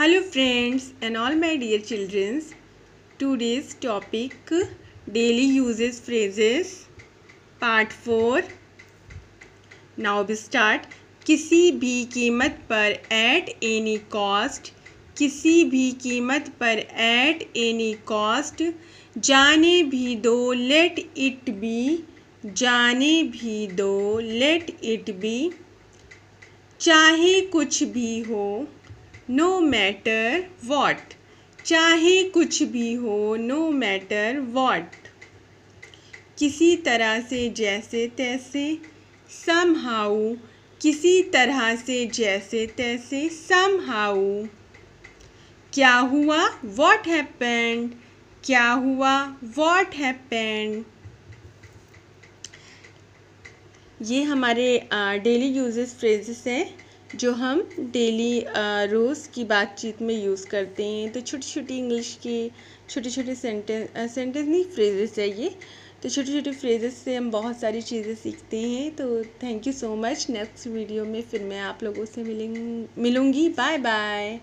hello friends and all my dear childrens to today's topic daily uses phrases part four now be start किसी भी कीमत पर at any cost किसी भी कीमत पर एट एनी कॉस्ट जाने भी दो लेट इट बी जाने भी दो लेट इट बी चाहे कुछ भी हो नो मैटर वॉट चाहे कुछ भी हो नो मैटर वॉट किसी तरह से जैसे तैसे सम हाउ किसी तरह से जैसे तैसे सम हाउ क्या हुआ वॉट हैपेंड क्या हुआ वॉट हैपेंड ये हमारे डेली यूजेस फ्रेजेस हैं जो हम डेली रोज़ की बातचीत में यूज़ करते हैं तो छोटी छोटी इंग्लिश के छोटे छोटे सेंटेंस सेंटेंस नहीं फ्रेजेस है ये तो छोटे छोटे फ्रेजेस से हम बहुत सारी चीज़ें सीखते हैं तो thank you so much next video में फिर मैं आप लोगों से मिलें मिलूँगी बाय बाय